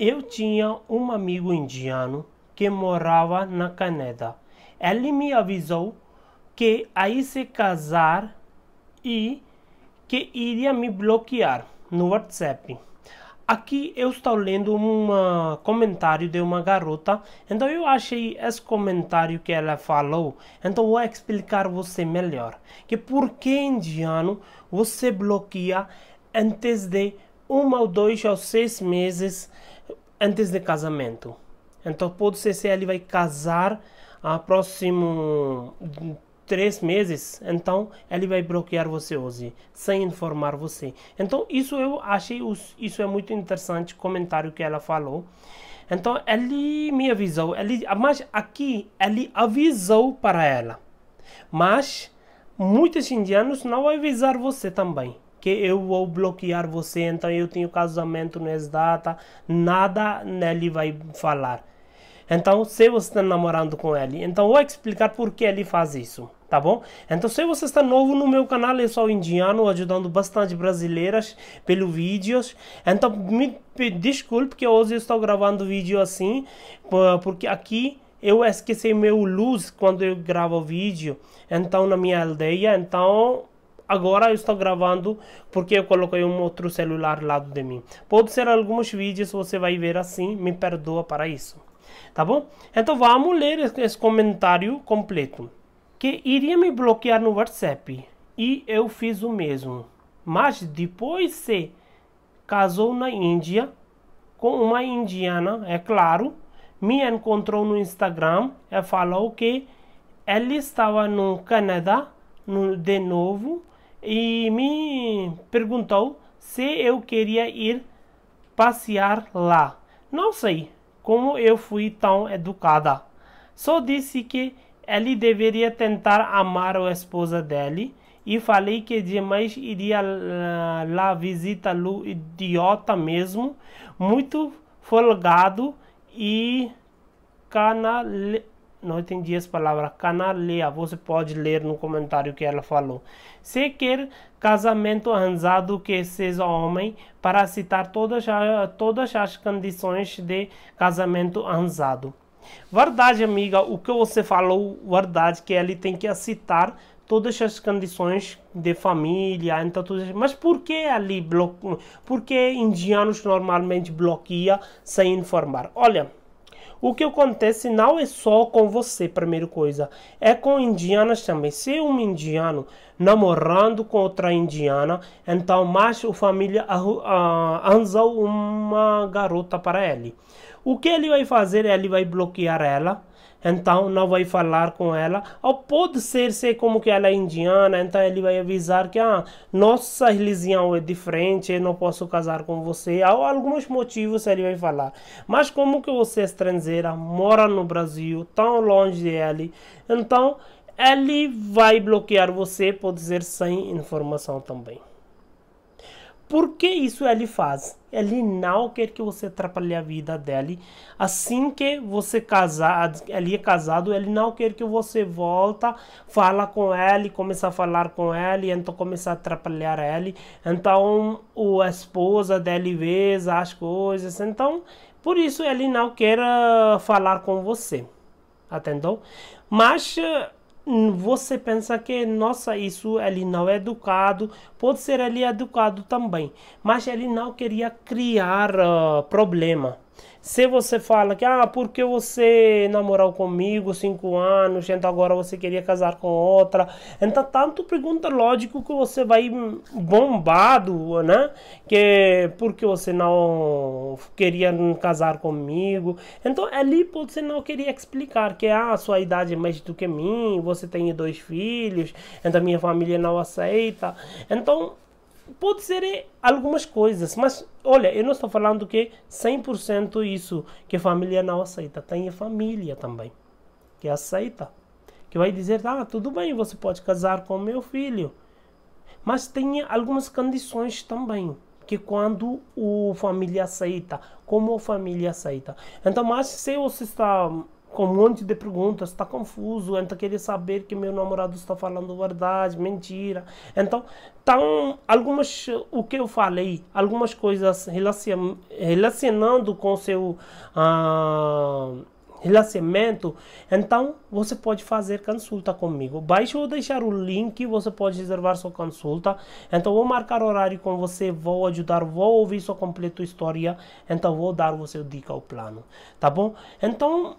Eu tinha um amigo indiano que morava na Canadá. Ele me avisou que aí se casar e que iria me bloquear no WhatsApp. Aqui eu estou lendo um comentário de uma garota, então eu achei esse comentário que ela falou, então vou explicar você melhor. Que por que indiano você bloqueia antes de um ou dois ou seis meses antes de casamento. Então pode ser se ele vai casar a próximo três meses, então ele vai bloquear você hoje, sem informar você. Então isso eu achei isso é muito interessante comentário que ela falou. Então ele me avisou, ele, mas aqui ele avisou para ela, mas muitos indianos não avisar você também que eu vou bloquear você, então eu tenho casamento nessa data, nada nele vai falar. Então, se você está namorando com ele, então vou explicar por que ele faz isso, tá bom? Então, se você está novo no meu canal, eu sou indiano, ajudando bastante brasileiras pelos vídeos. Então, me desculpe que hoje eu estou gravando vídeo assim, porque aqui eu esqueci meu luz quando eu gravo vídeo, então na minha aldeia, então agora eu estou gravando porque eu coloquei um outro celular lado de mim. Pode ser alguns vídeos você vai ver assim, me perdoa para isso. Tá bom? Então vamos ler esse comentário completo. Que iria me bloquear no WhatsApp e eu fiz o mesmo. Mas depois se casou na Índia com uma indiana, é claro, me encontrou no Instagram e falou que ela estava no Canadá de novo e me perguntou se eu queria ir passear lá. Não sei como eu fui tão educada. Só disse que ele deveria tentar amar a esposa dele e falei que jamais iria lá visitá-lo idiota mesmo, muito folgado e canalha não entendi as palavras canaleia. Você pode ler no comentário que ela falou. Se quer casamento arranjado que seja homem, para citar todas, todas as condições de casamento arranjado. Verdade, amiga, o que você falou, verdade, que ele tem que citar todas as condições de família, então todas, mas por que ali bloco por que indianos normalmente bloqueia sem informar? Olha, o que acontece não é só com você, primeira coisa, é com indianas também. Se um indiano namorando com outra indiana, então mais a família ah, arranjou uma garota para ele. O que ele vai fazer? Ele vai bloquear ela então não vai falar com ela. Ou pode ser, ser como que ela é indiana, então ele vai avisar que ah, nossa religião é diferente, eu não posso casar com você. Ou alguns motivos ele vai falar. Mas como que você é estrangeira, mora no Brasil, tão longe dele, então ele vai bloquear você, pode ser sem informação também. Porque isso ele faz? Ele é não quer que você atrapalhe a vida dele. Assim que você casar, ele é casado, ele não quer que você volta, fala com ele, começa a falar com ele, então começa a atrapalhar ele. Então o a esposa dele vê as coisas. Então, por isso ele não quer eh, falar com você. Atendeu? Mas eh, você pensa que, nossa, isso ele não é educado, pode ser ele é educado também, mas ele não queria criar uh, problema. Se você fala que, ah, porque você namorou comigo cinco anos, então agora você queria casar com outra. Então, tanto pergunta lógico que você vai bombado, né? Que porque você não queria casar comigo. Então, ali você não queria explicar que, ah, sua idade é mais do que mim, você tem dois filhos, então minha família não aceita. Então, pode ser eh, algumas coisas, mas olha, eu não estou falando que 100% isso que a família não aceita. Tem a família também que aceita, que vai dizer: ah, tudo bem, você pode casar com meu filho. Mas tem algumas condições também que quando o família aceita, como a família aceita. Então, mas se você está com um monte de perguntas, está confuso, então queria saber que meu namorado está falando verdade, mentira. Então, então algumas, o que eu falei, algumas coisas relacion, relacionando com o seu ah, relacionamento, então você pode fazer consulta comigo. baixo ou deixar o link, você pode reservar sua consulta. Então, vou marcar horário com você, vou ajudar, vou ouvir sua completa história, então vou dar você dica ao plano, tá bom? Então,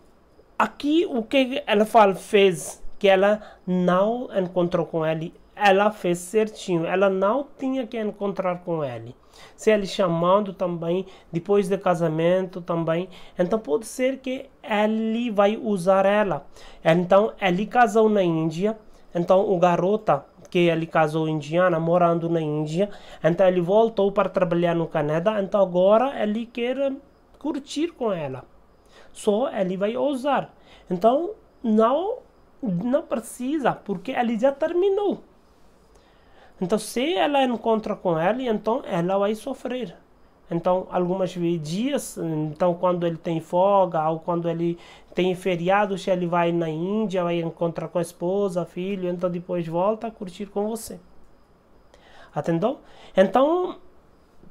Aqui o que ela fala, fez que ela não encontrou com ele, ela fez certinho, ela não tinha que encontrar com ele. Se ele chamando também, depois do casamento também, então pode ser que ele vai usar ela. Então ele casou na Índia, então o garota que ele casou indiana, morando na Índia, então ele voltou para trabalhar no Canadá, então agora ele quer curtir com ela só ele vai usar. Então, não, não precisa, porque ele já terminou. Então, se ela encontra com ele, então ela vai sofrer. Então, algumas dias, então quando ele tem folga ou quando ele tem feriado, se ele vai na Índia, vai encontrar com a esposa, filho, então depois volta a curtir com você. Entendeu? Então,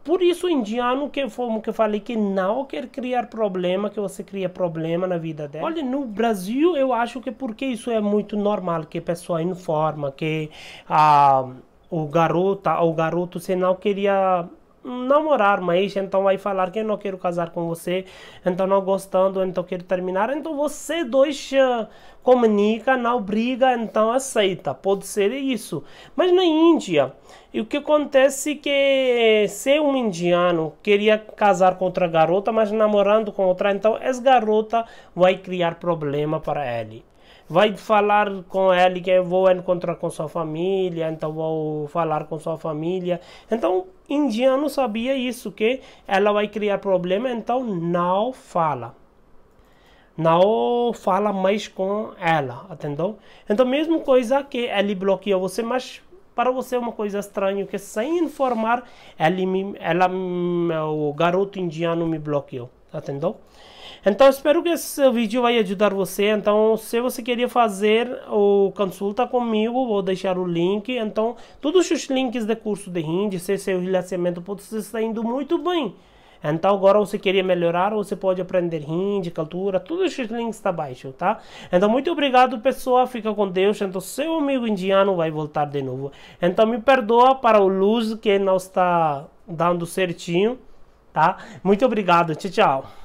por isso o indiano que foi que falei que não quer criar problema, que você cria problema na vida dela. Olha, no Brasil eu acho que porque isso é muito normal, que a pessoa informa, que a ah, o garota, o garoto, você não queria namorar, mas então vai falar que eu não quero casar com você, então não gostando, então quero terminar. Então você dois uh, comunica, não briga, então aceita. Pode ser isso. Mas na Índia, e o que acontece que eh, se um indiano queria casar com outra garota, mas namorando com outra, então essa garota vai criar problema para ele vai falar com ele que eu vou encontrar com sua família, então vou falar com sua família. Então, indiano sabia isso, que ela vai criar problema, então não fala. Não fala mais com ela, entendeu? Então, mesma coisa que ele bloqueou você, mas para você é uma coisa estranha, que sem informar, ele me, ela, o garoto indiano me bloqueou, entendeu? Então espero que esse vídeo vai ajudar você. Então se você queria fazer ou consulta comigo, vou deixar o link. Então todos os links de curso de hindi, se seu relacionamento pode estar indo muito bem. Então agora você queria melhorar, você pode aprender hindi, cultura, todos os links está abaixo, tá? Então muito obrigado pessoal, fica com Deus. Então seu amigo indiano vai voltar de novo. Então me perdoa para o luz que não está dando certinho, tá? Muito obrigado, tchau, tchau.